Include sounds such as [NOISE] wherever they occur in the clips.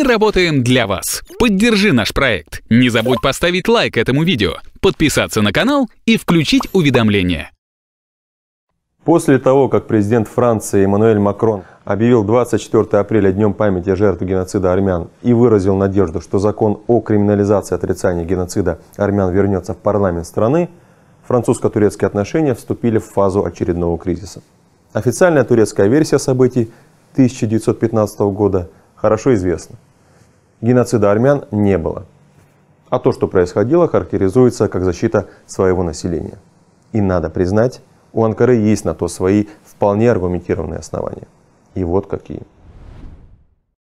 Мы работаем для вас. Поддержи наш проект. Не забудь поставить лайк этому видео, подписаться на канал и включить уведомления. После того, как президент Франции Эммануэль Макрон объявил 24 апреля Днем памяти жертв геноцида армян и выразил надежду, что закон о криминализации отрицания геноцида армян вернется в парламент страны, французско-турецкие отношения вступили в фазу очередного кризиса. Официальная турецкая версия событий 1915 года хорошо известна. Геноцида армян не было. А то, что происходило, характеризуется как защита своего населения. И надо признать, у Анкары есть на то свои вполне аргументированные основания. И вот какие.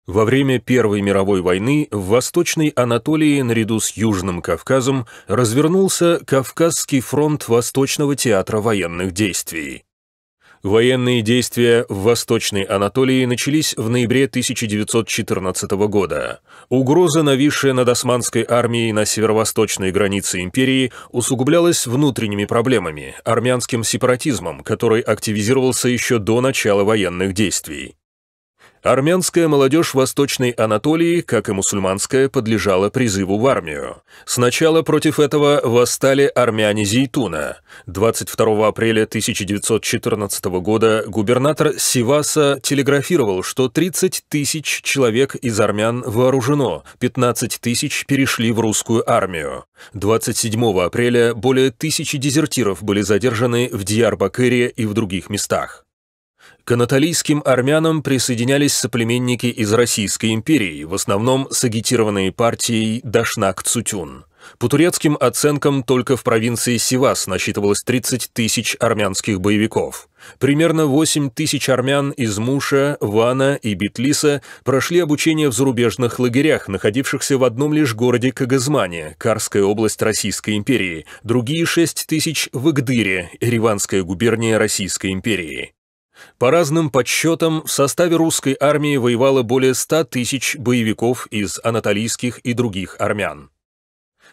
Во время Первой мировой войны в Восточной Анатолии наряду с Южным Кавказом развернулся Кавказский фронт Восточного театра военных действий. Военные действия в Восточной Анатолии начались в ноябре 1914 года. Угроза, нависшая над османской армией на северо-восточной границе империи, усугублялась внутренними проблемами – армянским сепаратизмом, который активизировался еще до начала военных действий. Армянская молодежь Восточной Анатолии, как и мусульманская, подлежала призыву в армию. Сначала против этого восстали армяне Зейтуна. 22 апреля 1914 года губернатор Сиваса телеграфировал, что 30 тысяч человек из армян вооружено, 15 тысяч перешли в русскую армию. 27 апреля более тысячи дезертиров были задержаны в Дьярбакыре и в других местах. К анатолийским армянам присоединялись соплеменники из Российской империи, в основном сагитированные партией Дашнак-Цутюн. По турецким оценкам только в провинции Сивас насчитывалось 30 тысяч армянских боевиков. Примерно 8 тысяч армян из Муша, Вана и Битлиса прошли обучение в зарубежных лагерях, находившихся в одном лишь городе Кагазмане, Карская область Российской империи, другие 6 тысяч в Игдыре, Риванская губерния Российской империи. По разным подсчетам, в составе русской армии воевало более 100 тысяч боевиков из анатолийских и других армян.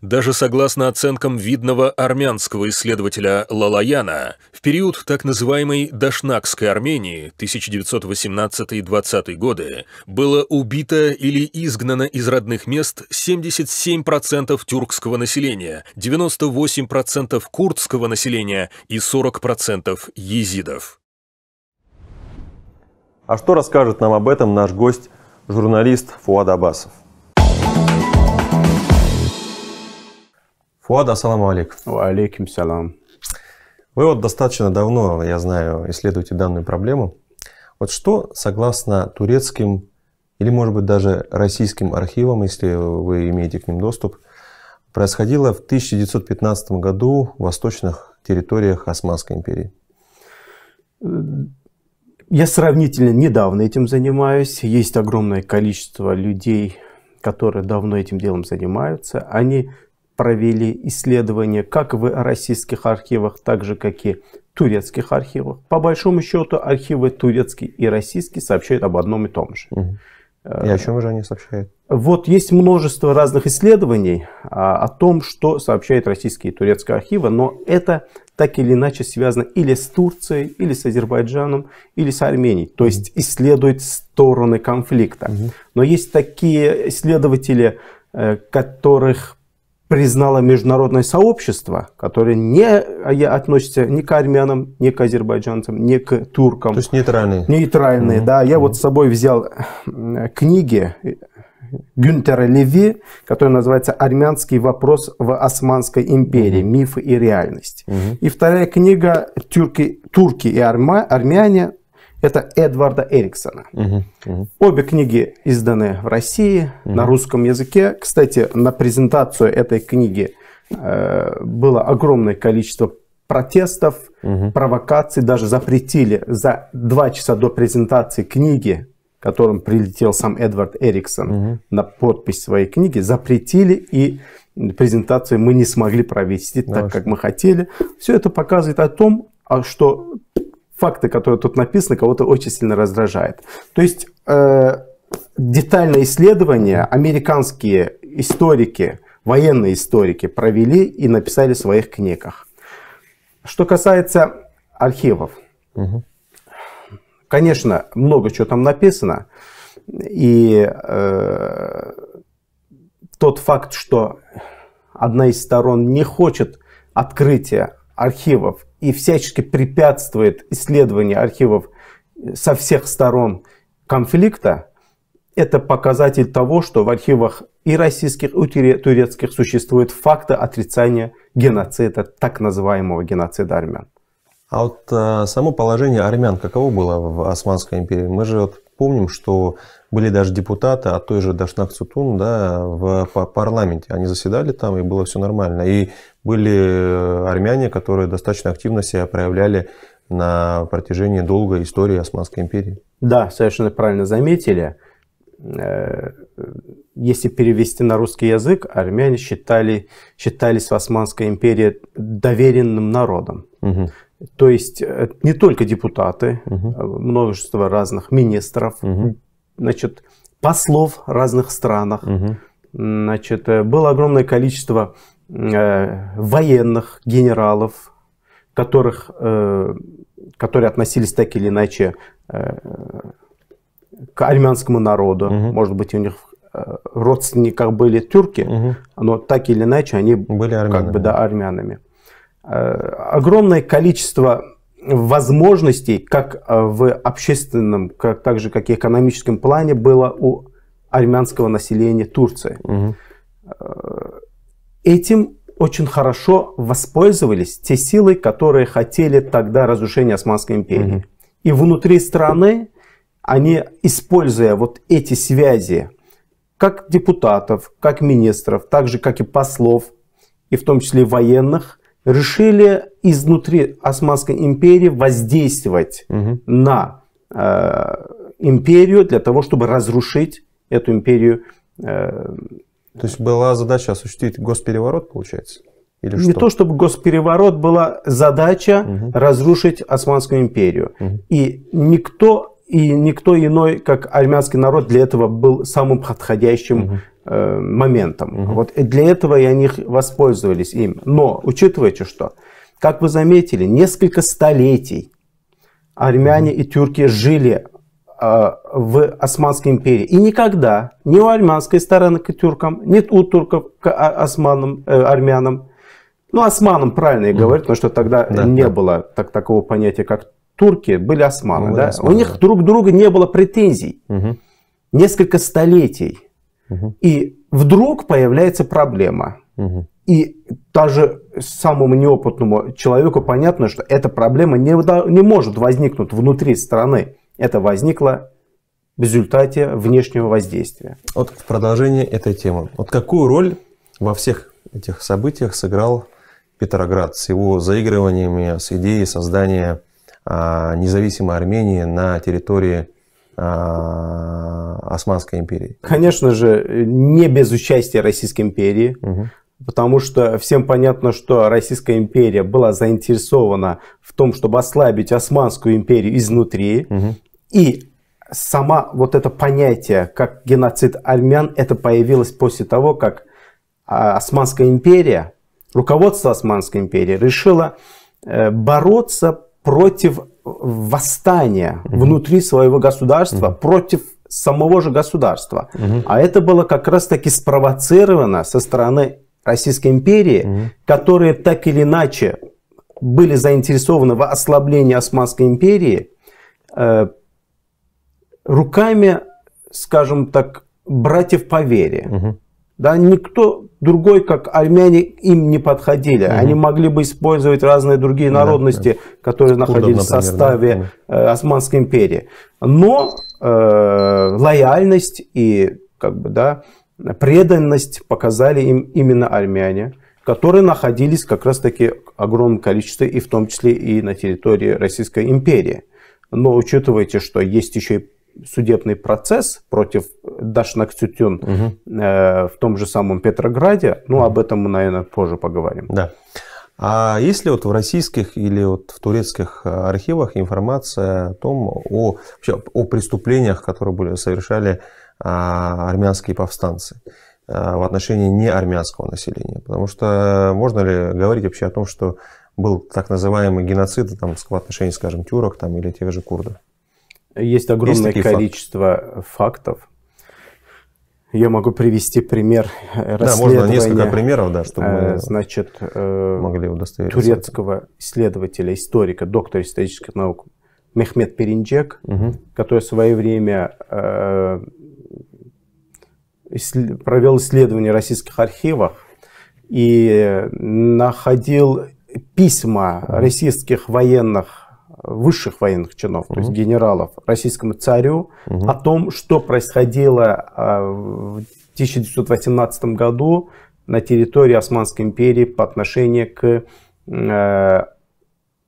Даже согласно оценкам видного армянского исследователя Лалаяна, в период так называемой Дашнакской Армении 1918-20 годы было убито или изгнано из родных мест 77% тюркского населения, 98% курдского населения и 40% езидов. А что расскажет нам об этом наш гость, журналист Фуад Абасов? Фуад, ассаламу алейкум. Алейкум салам. Вы вот достаточно давно, я знаю, исследуете данную проблему. Вот что, согласно турецким или, может быть, даже российским архивам, если вы имеете к ним доступ, происходило в 1915 году в восточных территориях Османской империи? Э, я сравнительно недавно этим занимаюсь. Есть огромное количество людей, которые давно этим делом занимаются. Они провели исследования как в российских архивах, так же как и турецких архивах. По большому счету архивы турецкий и российский сообщают об одном и том же. Угу. И о э, чем же они сообщают? Вот есть множество разных исследований а, о том, что сообщают российские и турецкие архивы, но это так или иначе связано или с Турцией, или с Азербайджаном, или с Арменией. То есть исследуют стороны конфликта. Но есть такие исследователи, э, которых признало международное сообщество, которое не а относится ни к армянам, ни к азербайджанцам, ни к туркам. То есть нейтральные. Нейтральные, mm-hmm. да. Я mm-hmm. вот с собой взял э, книги э, Гюнтера Леви, которая называется «Армянский вопрос в Османской империи. Мифы и реальность». Угу. И вторая книга «Тюрки, «Турки и арма, армяне. Это Эдварда Эриксона. Угу, угу. Обе книги изданы в России угу. на русском языке. Кстати, на презентацию этой книги э, было огромное количество протестов, угу. провокаций. Даже запретили за два часа до презентации книги, которым прилетел сам Эдвард Эриксон угу. на подпись своей книги, запретили и презентацию мы не смогли провести да, так, как мы хотели. Все это показывает о том, а что факты, которые тут написаны, кого-то очень сильно раздражает. То есть э, детальное исследование американские историки, военные историки провели и написали в своих книгах. Что касается архивов, угу. конечно, много чего там написано, и э, тот факт, что одна из сторон не хочет открытия архивов и всячески препятствует исследованию архивов со всех сторон конфликта, это показатель того, что в архивах и российских, и турецких существуют факты отрицания геноцида, так называемого геноцида армян. А вот а, само положение армян каково было в Османской империи? Мы же вот помним, что были даже депутаты от той же Дашнак Цутун да, в парламенте. Они заседали там, и было все нормально. И были э, армяне, которые достаточно активно себя проявляли на протяжении долгой истории Османской империи. Да, совершенно правильно заметили. Э, если перевести на русский язык, армяне считали, считались в Османской империи доверенным народом. Угу. То есть э, не только депутаты, угу. множество разных министров, угу значит, послов разных странах. Угу. Значит, э, было огромное количество э, военных генералов, которых, э, которые относились так или иначе э, к армянскому народу. Угу. Может быть, у них в э, родственниках были тюрки, угу. но так или иначе они были армянами. как бы да, армянами. Э, огромное количество возможностей, как э, в общественном, как, так же как и экономическом плане, было у армянского населения Турции. Угу. Этим очень хорошо воспользовались те силы, которые хотели тогда разрушения Османской империи. Угу. И внутри страны они, используя вот эти связи, как депутатов, как министров, так же как и послов, и в том числе военных, решили изнутри Османской империи воздействовать угу. на э, империю для того, чтобы разрушить эту империю. Э, то есть была задача осуществить госпереворот, получается? Или не что? то, чтобы госпереворот, была задача угу. разрушить Османскую империю. Угу. И никто и никто иной, как армянский народ, для этого был самым подходящим угу. Э, моментом. Угу. Вот для этого и они воспользовались им. Но учитывайте, что, как вы заметили, несколько столетий армяне угу. и тюрки жили э, в Османской империи. И никогда ни у армянской стороны к тюркам, ни у турков к а, османам, э, армянам, ну, османам правильно и говорить, потому что тогда да, не да. было так, такого понятия, как турки, были османы. Ну, да? Османы, У них да. друг друга не было претензий. Угу. Несколько столетий. И вдруг появляется проблема. И даже самому неопытному человеку понятно, что эта проблема не, не может возникнуть внутри страны. Это возникло в результате внешнего воздействия. Вот в продолжение этой темы. Вот какую роль во всех этих событиях сыграл Петроград с его заигрываниями, с идеей создания а, независимой Армении на территории Э, Османской империи? Конечно же, не без участия Российской империи, угу. потому что всем понятно, что Российская империя была заинтересована в том, чтобы ослабить Османскую империю изнутри. Угу. И сама вот это понятие, как геноцид армян, это появилось после того, как а, Османская империя, руководство Османской империи решило э, бороться против восстание угу. внутри своего государства угу. против самого же государства. Угу. А это было как раз таки спровоцировано со стороны Российской империи, угу. которые так или иначе были заинтересованы в ослаблении Османской империи э, руками, скажем так, братьев по вере. Угу. Да, никто другой, как армяне, им не подходили. Угу. Они могли бы использовать разные другие народности, да, да. которые находились Куда, в составе да. Э, Османской империи. Но э, лояльность и как бы, да, преданность показали им именно армяне, которые находились как раз-таки огромном количестве, и в том числе и на территории Российской империи. Но учитывайте, что есть еще и судебный процесс против Дашнак Цютюн угу. э, в том же самом Петрограде. Ну, угу. об этом мы, наверное, позже поговорим. Да. А есть ли вот в российских или вот в турецких э, архивах информация о том, о, вообще, о преступлениях, которые были, совершали а, армянские повстанцы а, в отношении неармянского населения? Потому что э, можно ли говорить вообще о том, что был так называемый геноцид там, в отношении, скажем, тюрок там, или тех же курдов? Есть огромное есть количество факты? фактов. Я могу привести пример Да, можно несколько примеров, да, чтобы э, значит, э, могли удостовериться. турецкого исследователя, историка, доктора исторических наук Мехмед Перинджек, угу. который в свое время э, провел исследование в российских архивах и находил письма российских военных высших военных чинов, угу. то есть генералов, российскому царю угу. о том, что происходило а, в 1918 году на территории Османской империи по отношению к э,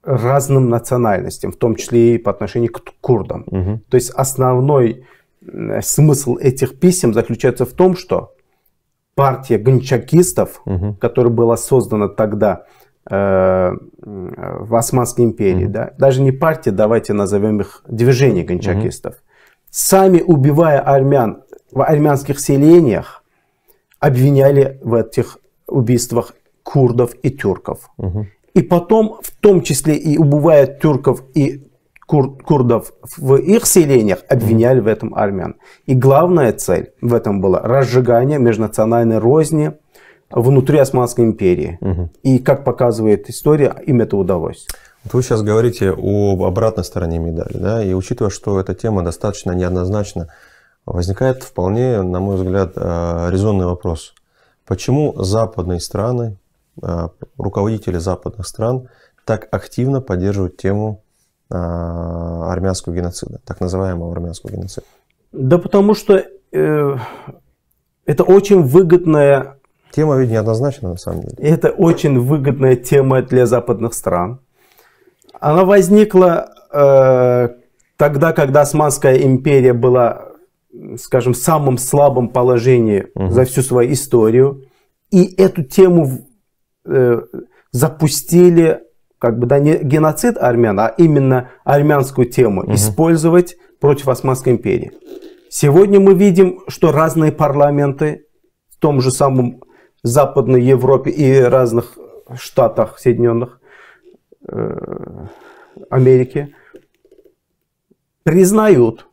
разным национальностям, в том числе и по отношению к курдам. Угу. То есть основной э, смысл этих писем заключается в том, что партия гончакистов, угу. которая была создана тогда, Э, в Османской империи, mm-hmm. да, даже не партии, давайте назовем их движение гончакистов, mm-hmm. сами убивая армян в армянских селениях, обвиняли в этих убийствах курдов и тюрков. Mm-hmm. И потом, в том числе и убивая тюрков и кур- курдов в их селениях, обвиняли mm-hmm. в этом армян. И главная цель в этом была разжигание межнациональной розни – внутри Османской империи. Угу. И как показывает история, им это удалось. Вот вы сейчас говорите об обратной стороне медали, да, и учитывая, что эта тема достаточно неоднозначна, возникает вполне, на мой взгляд, э, резонный вопрос. Почему западные страны, э, руководители западных стран так активно поддерживают тему э, армянского геноцида, так называемого армянского геноцида? Да потому что э, это очень выгодная Тема ведь неоднозначна на самом деле. Это очень выгодная тема для западных стран. Она возникла э, тогда, когда Османская империя была, скажем, в самом слабом положении угу. за всю свою историю. И эту тему э, запустили как бы да, не геноцид армян, а именно армянскую тему угу. использовать против Османской империи. Сегодня мы видим, что разные парламенты в том же самом Западной Европе и разных штатах Соединенных э, Америки признают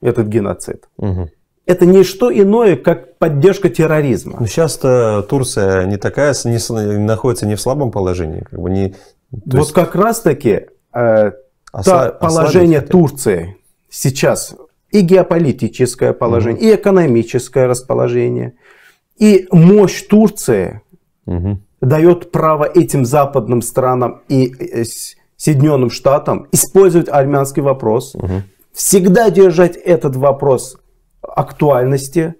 этот геноцид. Угу. Это не что иное, как поддержка терроризма. Но ну, сейчас-то Турция не такая, не, находится не в слабом положении. Как бы не, вот есть... как раз-таки э, Осла... положение хотят. Турции сейчас и геополитическое положение, угу. и экономическое расположение – и мощь Турции угу. дает право этим западным странам и э, Соединенным Штатам использовать армянский вопрос, угу. всегда держать этот вопрос актуальности,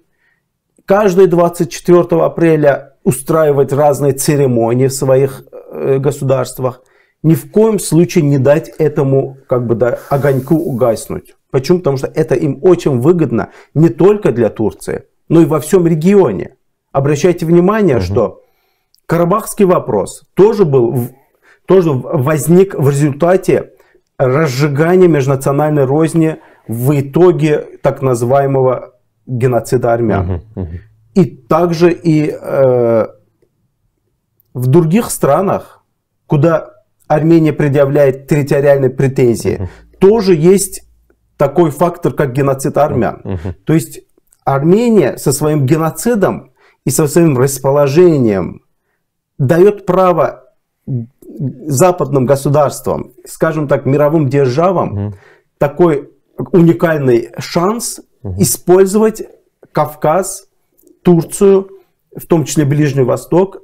каждые 24 апреля устраивать разные церемонии в своих э, государствах, ни в коем случае не дать этому как бы, да, огоньку угаснуть. Почему? Потому что это им очень выгодно не только для Турции, но и во всем регионе. Обращайте внимание, угу. что Карабахский вопрос тоже был тоже возник в результате разжигания межнациональной розни в итоге так называемого геноцида армян. Угу, угу. И также и э, в других странах, куда Армения предъявляет территориальные претензии, угу. тоже есть такой фактор, как геноцид армян. Угу. То есть Армения со своим геноцидом и со своим расположением дает право западным государствам, скажем так, мировым державам, mm. такой уникальный шанс mm. использовать Кавказ, Турцию, в том числе Ближний Восток,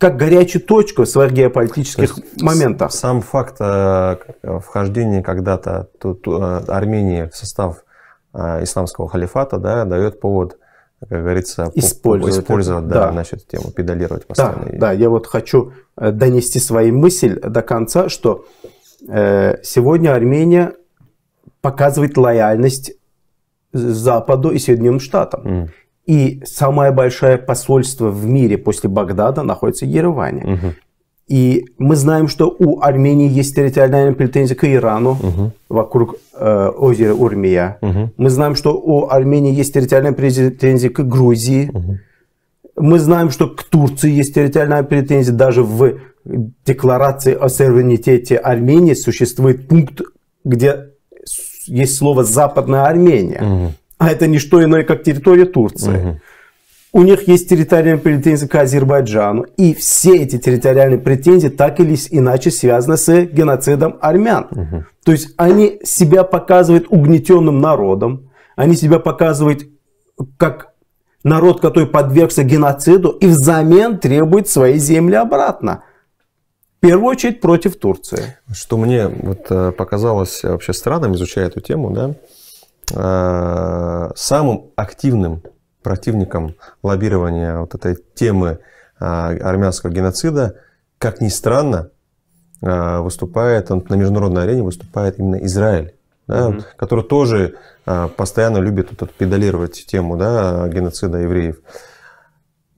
как горячую точку в своих геополитических То есть, моментах. Сам факт э, э вхождения когда-то э, Армении в состав э, исламского халифата да, дает повод как говорится, использовать, использовать да, да. насчет тему, педалировать постоянно. Да, да, я вот хочу э, донести свою мысль до конца, что э, сегодня Армения показывает лояльность Западу и Соединенным Штатам. Mm. И самое большое посольство в мире после Багдада находится в Ереване. Угу. И мы знаем, что у Армении есть территориальная претензия к Ирану угу. вокруг э, озера Урмия. Угу. Мы знаем, что у Армении есть территориальная претензия к Грузии. Угу. Мы знаем, что к Турции есть территориальная претензия. Даже в декларации о суверенитете Армении существует пункт, где есть слово «Западная Армения». Угу. А это не что иное, как территория Турции. Угу у них есть территориальные претензии к Азербайджану. И все эти территориальные претензии так или иначе связаны с геноцидом армян. Угу. То есть они себя показывают угнетенным народом. Они себя показывают как народ, который подвергся геноциду и взамен требует свои земли обратно. В первую очередь против Турции. Что мне вот э, показалось э, вообще странным, изучая эту тему, да, э, самым активным противником лоббирования вот этой темы а, армянского геноцида, как ни странно, а, выступает, он на международной арене выступает именно Израиль, да, mm-hmm. который тоже а, постоянно любит вот, педалировать тему да, геноцида евреев.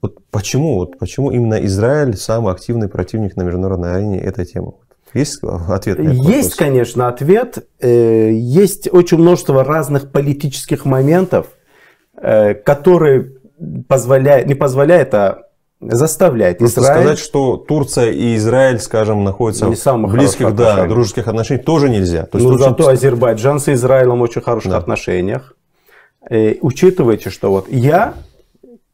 Вот почему, вот почему именно Израиль самый активный противник на международной арене этой темы? Есть ответ на этот Есть, конечно, ответ. Э, есть очень множество разных политических моментов – Э, который позволяет, не позволяет, а заставляет Израиль... сказать, что Турция и Израиль, скажем, находятся не в близких, да, дружеских отношениях, тоже нельзя. То есть Но ну, зато Азербайджан с Израилем очень хороших да. отношениях. И э, учитывайте, что вот я,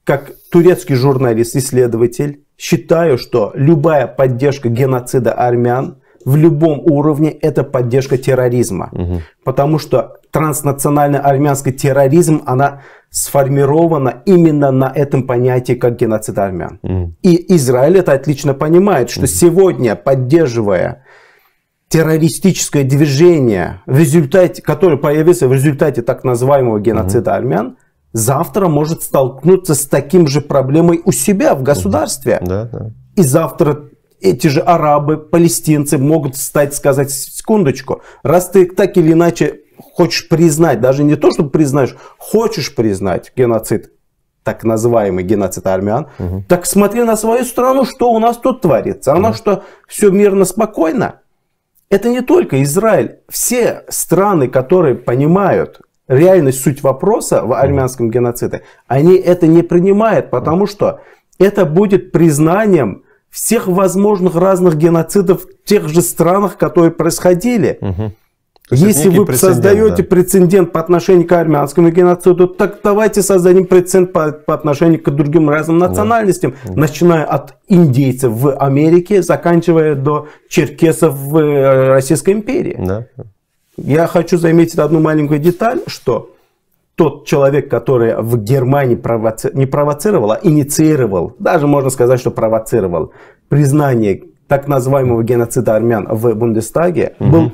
как турецкий журналист, исследователь, считаю, что любая поддержка геноцида армян – в любом уровне это поддержка терроризма. Угу. Потому что транснациональный армянский терроризм, она сформирована именно на этом понятии, как геноцид армян. Угу. И Израиль это отлично понимает, что угу. сегодня, поддерживая террористическое движение, в результате, которое появится в результате так называемого геноцида угу. армян, завтра может столкнуться с таким же проблемой у себя в государстве. Угу. Да, да. И завтра эти же арабы, палестинцы могут встать сказать, секундочку, раз ты так или иначе хочешь признать, даже не то, чтобы признаешь, хочешь признать геноцид, так называемый геноцид армян, угу. так смотри на свою страну, что у нас тут творится. Она угу. что, все мирно, спокойно? Это не только Израиль. Все страны, которые понимают реальность, суть вопроса в армянском геноциде, они это не принимают, потому что это будет признанием всех возможных разных геноцидов в тех же странах, которые происходили. Угу. Если вы прецедент, создаете да. прецедент по отношению к армянскому геноциду, так давайте создадим прецедент по, по отношению к другим разным национальностям, да. начиная от индейцев в Америке, заканчивая до черкесов в э, Российской империи. Да. Я хочу заметить одну маленькую деталь, что тот человек, который в Германии провоци... не провоцировал, а инициировал, даже можно сказать, что провоцировал признание так называемого геноцида армян в Бундестаге, угу. был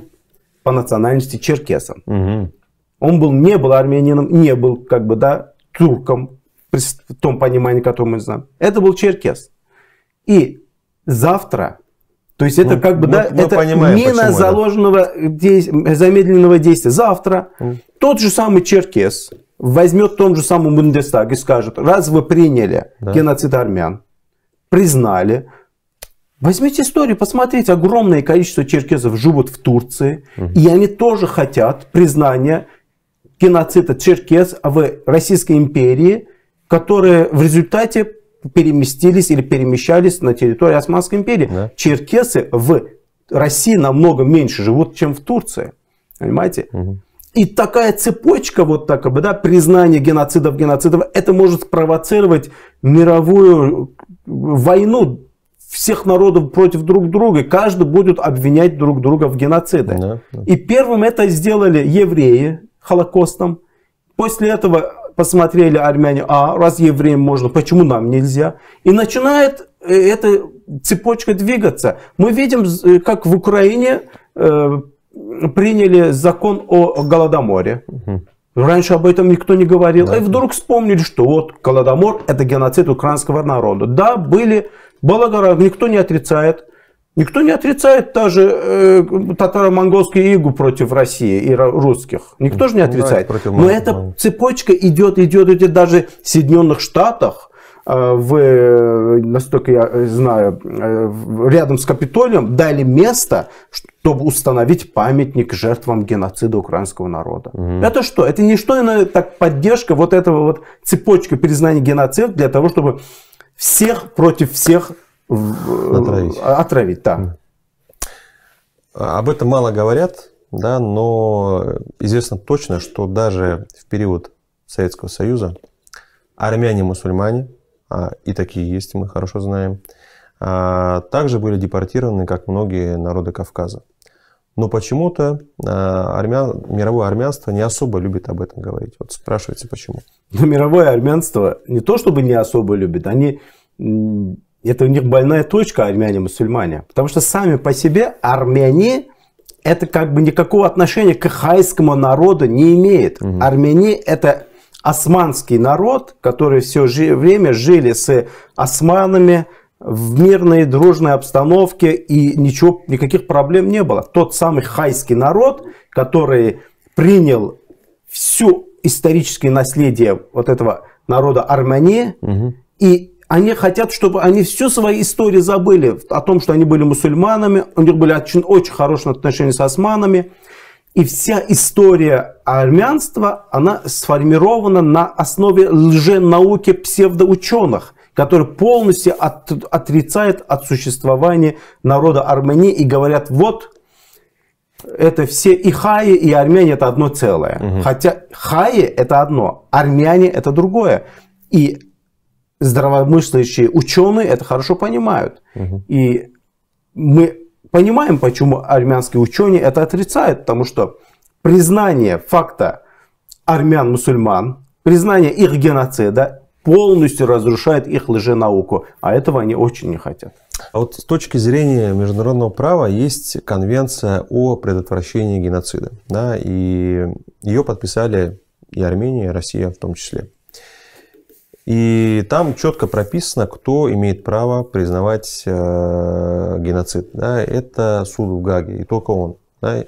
по национальности черкесом. Угу. Он был, не был армянином, не был как бы, да, турком, в том понимании, которое мы знаем. Это был черкес. И завтра то есть это ну, как бы мы, да, мы это понимаем, мина заложенного действия, замедленного действия. Завтра mm. тот же самый Черкес возьмет в том же самом Бундестаг и скажет, раз вы приняли да. геноцид армян, признали, Возьмите историю, посмотрите, огромное количество черкесов живут в Турции, угу. и они тоже хотят признания геноцида черкес в Российской империи, которые в результате переместились или перемещались на территорию Османской империи. Да. Черкесы в России намного меньше живут, чем в Турции. Понимаете? Угу. И такая цепочка, вот так бы, да, признание геноцидов, геноцидов, это может спровоцировать мировую войну всех народов против друг друга, каждый будет обвинять друг друга в геноциде. Да, да. И первым это сделали евреи Холокостом. После этого посмотрели армяне, а раз евреям можно, почему нам нельзя? И начинает э, эта цепочка двигаться. Мы видим, э, как в Украине э, приняли закон о Голодоморе. Угу. Раньше об этом никто не говорил. Да. И вдруг вспомнили, что вот Голодомор – это геноцид украинского народа. Да, были, Балагаров, никто не отрицает. Никто не отрицает даже э, татаро-монгольский игу против России и русских. Никто же не ну, отрицает. Но эта цепочка идет, идет, идет даже в Соединенных Штатах. Э, в, э, настолько я знаю, э, рядом с Капитолием дали место, чтобы установить памятник жертвам геноцида украинского народа. Угу. Это что? Это не что иное, так поддержка вот этого вот цепочка признания геноцида для того, чтобы всех против всех Э, отравить. А, отравить, да. Об этом мало говорят, да, но известно точно, что даже в период Советского Союза армяне-мусульмане, а, и такие есть, мы хорошо знаем, а, также были депортированы, как многие народы Кавказа. Но почему-то а, армян, мировое армянство не особо любит об этом говорить. Вот спрашивается, почему. Но мировое армянство не то чтобы не особо любит, они это у них больная точка армяне-мусульмане. Потому что сами по себе армяне это как бы никакого отношения к хайскому народу не имеет. Угу. Армяне это османский народ, который все жи время жили с османами в мирной дружной обстановке и ничего, никаких проблем не было. Тот самый хайский народ, который принял все историческое наследие вот этого народа армяне угу. и они хотят, чтобы они всю свою историю забыли о том, что они были мусульманами, у них были очень, очень хорошие отношения с османами. И вся история армянства, она сформирована на основе лженауки псевдоученых, которые полностью от, отрицают от существования народа Армении и говорят, вот это все и хаи, и армяне это одно целое. Угу. Хотя хаи это одно, армяне это другое. И здравомыслящие ученые это хорошо понимают. Угу. И мы понимаем, почему армянские ученые это отрицают, потому что признание факта армян-мусульман, признание их геноцида полностью разрушает их лженауку, а этого они очень не хотят. А вот с точки зрения международного права есть конвенция о предотвращении геноцида, да, и ее подписали и Армения, и Россия в том числе. И там четко прописано, кто имеет право признавать э, геноцид. Да, это суд в Гаге, и только он. Да.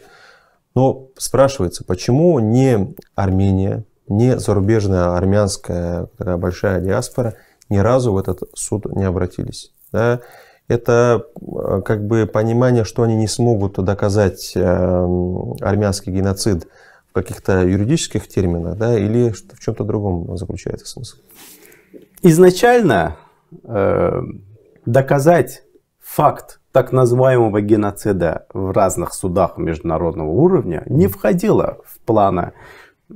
Но спрашивается, почему не Армения, не зарубежная армянская такая большая диаспора ни разу в этот суд не обратились. Да? Это э, как бы понимание, что они не смогут доказать э, армянский геноцид в каких-то юридических терминах, да, или в чем-то другом заключается смысл. Изначально э, доказать факт так называемого геноцида в разных судах международного уровня не входило в планы э,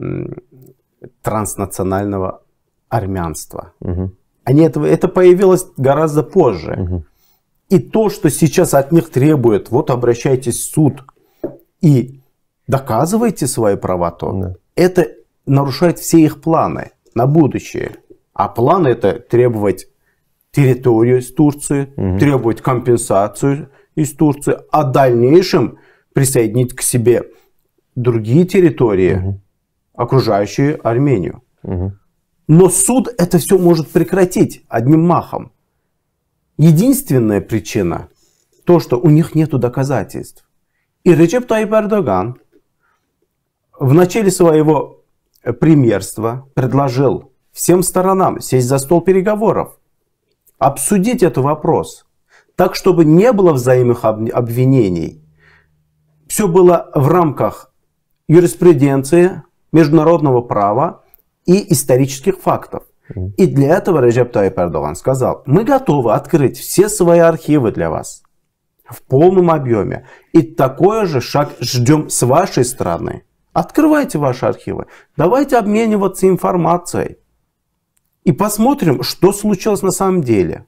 транснационального армянства. Угу. Они этого, это появилось гораздо позже. Угу. И то, что сейчас от них требует, вот обращайтесь в суд и доказывайте свою правоту, да. это нарушает все их планы на будущее. А план это требовать территорию из Турции, угу. требовать компенсацию из Турции, а в дальнейшем присоединить к себе другие территории, угу. окружающие Армению. Угу. Но суд это все может прекратить одним махом. Единственная причина то, что у них нет доказательств. И Реджеп Тайп Эрдоган в начале своего премьерства предложил всем сторонам сесть за стол переговоров, обсудить этот вопрос, так, чтобы не было взаимных обвинений. Все было в рамках юриспруденции, международного права и исторических фактов. И для этого Реджеп Тайп Эрдоган сказал, мы готовы открыть все свои архивы для вас в полном объеме. И такой же шаг ждем с вашей стороны. Открывайте ваши архивы, давайте обмениваться информацией и посмотрим, что случилось на самом деле.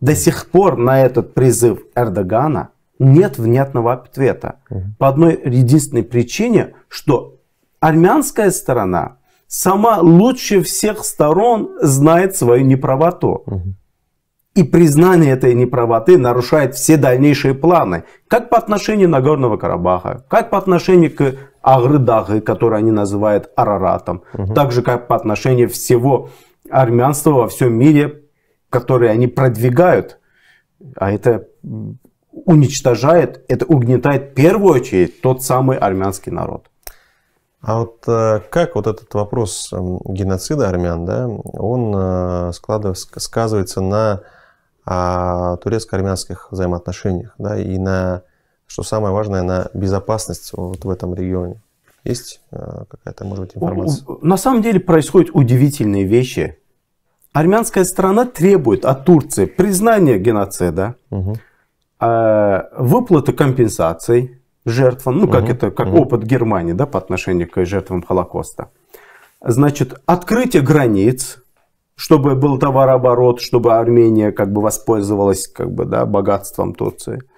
До сих пор на этот призыв Эрдогана нет внятного ответа. По одной единственной причине, что армянская сторона сама лучше всех сторон знает свою неправоту. И признание этой неправоты нарушает все дальнейшие планы, как по отношению Нагорного Карабаха, как по отношению к Агрыдаге, дагы который они называют Араратом, угу. так же как по отношению всего армянство во всем мире, которое они продвигают. А это уничтожает, это угнетает в первую очередь тот самый армянский народ. А вот э, как вот этот вопрос эм, геноцида армян, да, он э, сказывается на а, турецко-армянских взаимоотношениях, да, и на, что самое важное, на безопасность вот в этом регионе? Есть э, какая-то, может быть, информация? На самом деле происходят удивительные вещи. Армянская страна требует от Турции признания геноцида, угу. выплаты компенсаций жертвам, ну как угу. это, как угу. опыт Германии, да, по отношению к жертвам Холокоста. Значит, открытие границ, чтобы был товарооборот, чтобы Армения как бы воспользовалась как бы, да, богатством Турции –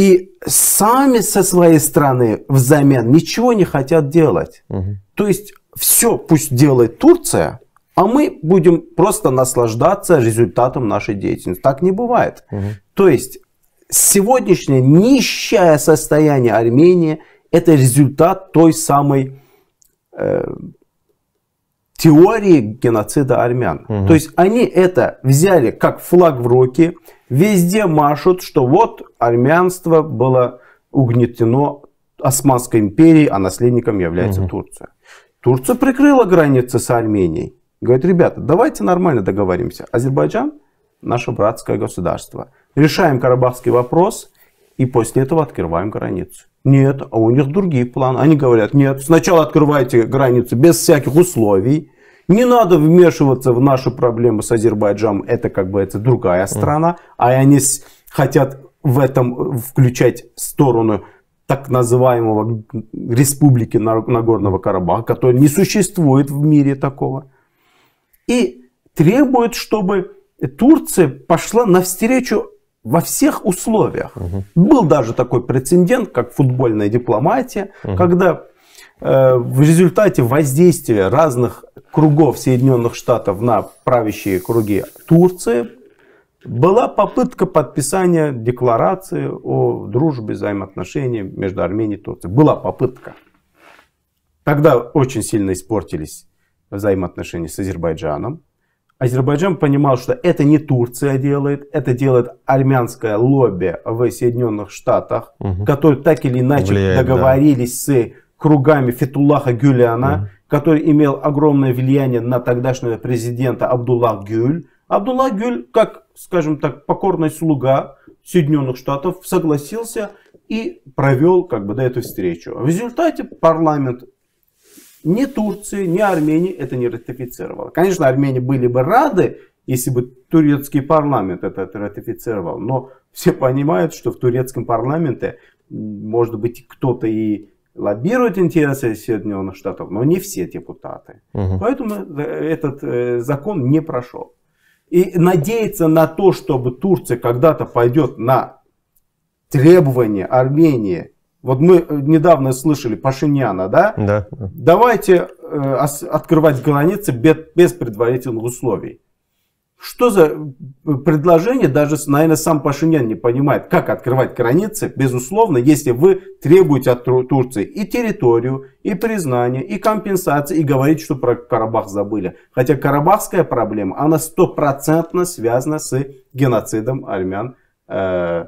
и сами со своей стороны взамен ничего не хотят делать. Угу. То есть все пусть делает Турция, а мы будем просто наслаждаться результатом нашей деятельности. Так не бывает. Угу. То есть сегодняшнее нищее состояние Армении это результат той самой э, теории геноцида армян. Угу. То есть они это взяли как флаг в руки, Везде машут, что вот армянство было угнетено Османской империей, а наследником является угу. Турция. Турция прикрыла границы с Арменией. Говорит, ребята, давайте нормально договоримся. Азербайджан наше братское государство. Решаем карабахский вопрос и после этого открываем границу. Нет, а у них другие планы. Они говорят, нет, сначала открывайте границу без всяких условий, не надо вмешиваться в наши проблемы с Азербайджаном. Это как бы это другая страна. А они хотят в этом включать сторону так называемого республики Нагорного Карабаха, которая не существует в мире такого. И требует, чтобы Турция пошла навстречу во всех условиях. Угу. Был даже такой прецедент, как футбольная дипломатия, угу. когда Э, в результате воздействия разных кругов Соединенных Штатов на правящие круги Турции была попытка подписания декларации о дружбе, взаимоотношениях между Арменией и Турцией. Была попытка. Тогда очень сильно испортились взаимоотношения с Азербайджаном. Азербайджан понимал, что это не Турция делает, это делает армянское лобби в Соединенных Штатах, угу. которые так или иначе Влияет, договорились да. с кругами Фетуллаха Гюляна, mm-hmm. который имел огромное влияние на тогдашнего президента Абдулла Гюль. Абдулла Гюль, как, скажем так, покорный слуга Соединенных Штатов, согласился и провел как бы до эту встречу. В результате парламент ни Турции, ни Армении это не ратифицировал. Конечно, армяне были бы рады, если бы турецкий парламент это ратифицировал, но все понимают, что в турецком парламенте, может быть, кто-то и лоббируют интересы Соединенных Штатов, но не все депутаты. Угу. Поэтому э, этот э, закон не прошел. И надеяться на то, чтобы Турция когда-то пойдет на требования Армении. Вот мы э, недавно слышали Пашиняна, да? Да. Давайте э, открывать границы без, без предварительных условий. Что за э, предложение, даже, наверное, сам Пашинян не понимает, как открывать границы, безусловно, если вы требуете от Турции и территорию, и признание, и компенсации, и говорить, что про Карабах забыли. Хотя карабахская проблема, она стопроцентно связана с геноцидом армян, э,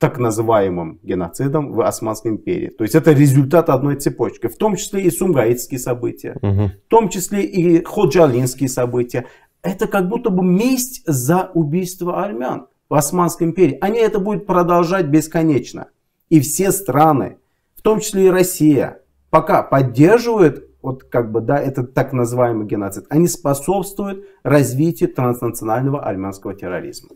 так называемым геноцидом в Османской империи. То есть это результат одной цепочки, в том числе и сумгаитские события, угу. в том числе и ходжалинские события это как будто бы месть за убийство армян в Османской империи. Они это будут продолжать бесконечно. И все страны, в том числе и Россия, пока поддерживают вот как бы, да, этот так называемый геноцид, они способствуют развитию транснационального армянского терроризма.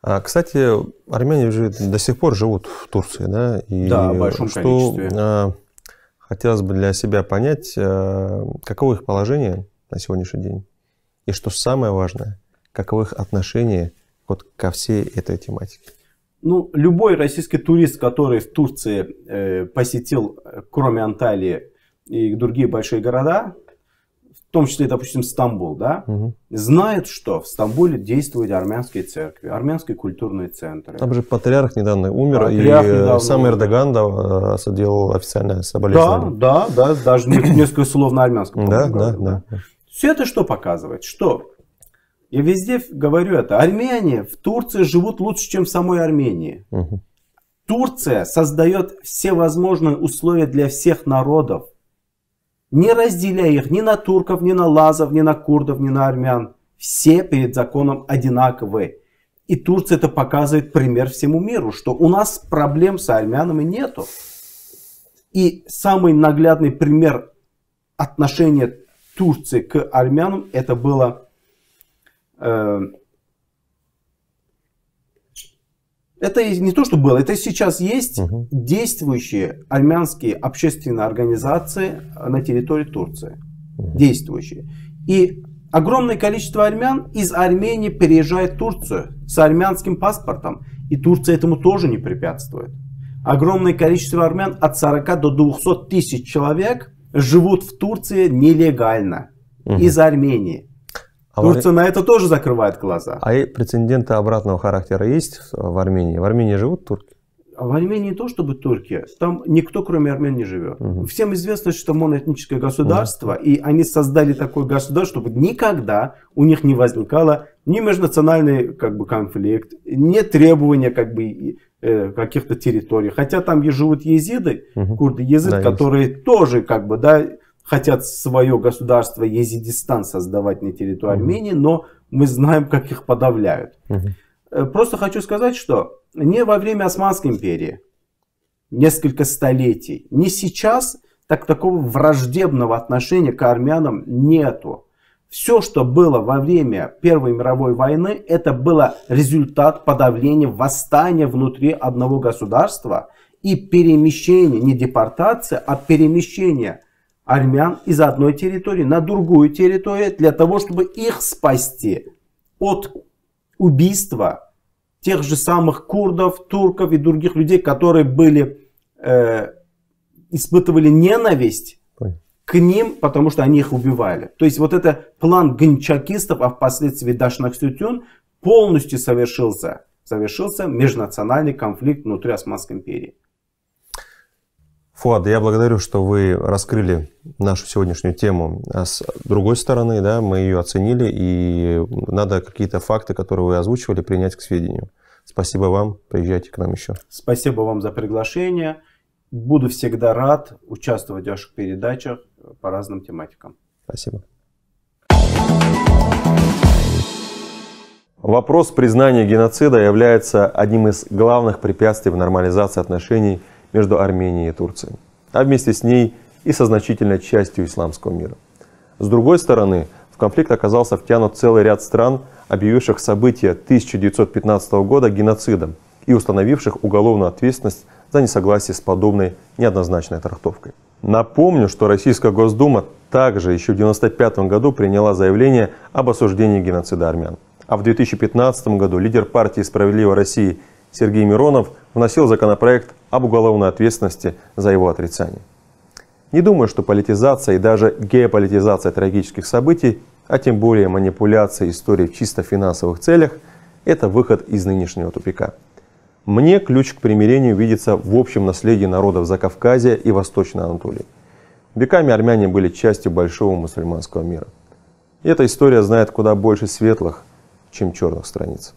А, кстати, армяне же до сих пор живут в Турции, да? И да, в большом что, количестве. А, хотелось бы для себя понять, а, каково их положение на сегодняшний день? И что самое важное, каково их отношение вот ко всей этой тематике? Ну, любой российский турист, который в Турции э, посетил, э, кроме Анталии и другие большие города, в том числе, допустим, Стамбул, да, угу. знает, что в Стамбуле действуют армянские церкви, армянские культурные центры. Там же патриарх недавно умер, патриарх и э, недавно сам умер. Эрдоган да, э, сделал официальное соболезнование. Да, да, да, даже [COUGHS] несколько слов на армянском. Да, да, да. Все это что показывает? Что? Я везде говорю это. Армяне в Турции живут лучше, чем в самой Армении. Угу. Турция создает все возможные условия для всех народов, не разделяя их ни на турков, ни на лазов, ни на курдов, ни на армян. Все перед законом одинаковые. И Турция это показывает пример всему миру, что у нас проблем с армянами нету. И самый наглядный пример отношения Турции к армянам это было... Э, это не то, что было, это сейчас есть угу. действующие армянские общественные организации на территории Турции. Угу. Действующие. И огромное количество армян из Армении переезжает в Турцию с армянским паспортом. И Турция этому тоже не препятствует. Огромное количество армян от 40 до 200 тысяч человек живут в Турции нелегально угу. из Армении. А Турция в... на это тоже закрывает глаза. А прецеденты обратного характера есть в Армении? В Армении живут турки? в Армении не то, чтобы турки, там никто кроме армян не живет. Угу. Всем известно, что моноэтническое государство, угу. и они создали такое государство, чтобы никогда у них не возникало ни межнациональный как бы, конфликт, ни требования как бы, Э, каких-то территорий. Хотя там и живут езиды, угу. курды езид, да, которые есть. тоже как бы, да, хотят свое государство езидистан создавать на территории угу. Армении, но мы знаем, как их подавляют. Угу. Просто хочу сказать, что не во время Османской империи, несколько столетий, не сейчас, так такого враждебного отношения к армянам нету. Все, что было во время Первой мировой войны, это было результат подавления восстания внутри одного государства и перемещения, не депортация, а перемещения армян из одной территории на другую территорию для того, чтобы их спасти от убийства тех же самых курдов, турков и других людей, которые были, э, испытывали ненависть к ним, потому что они их убивали. То есть вот это план гончакистов, а впоследствии Дашнахсютюн, полностью совершился. Совершился межнациональный конфликт внутри Османской империи. Фуад, я благодарю, что вы раскрыли нашу сегодняшнюю тему а с другой стороны, да, мы ее оценили, и надо какие-то факты, которые вы озвучивали, принять к сведению. Спасибо вам, приезжайте к нам еще. Спасибо вам за приглашение. Буду всегда рад участвовать в ваших передачах по разным тематикам. Спасибо. Вопрос признания геноцида является одним из главных препятствий в нормализации отношений между Арменией и Турцией, а вместе с ней и со значительной частью исламского мира. С другой стороны, в конфликт оказался втянут целый ряд стран, объявивших события 1915 года геноцидом и установивших уголовную ответственность за несогласие с подобной неоднозначной трактовкой. Напомню, что Российская Госдума также еще в 1995 году приняла заявление об осуждении геноцида армян. А в 2015 году лидер партии «Справедливая России" Сергей Миронов вносил законопроект об уголовной ответственности за его отрицание. Не думаю, что политизация и даже геополитизация трагических событий, а тем более манипуляция историей в чисто финансовых целях – это выход из нынешнего тупика. Мне ключ к примирению видится в общем наследии народов Закавказья и Восточной Анатолии. Веками армяне были частью большого мусульманского мира. И эта история знает куда больше светлых, чем черных страниц.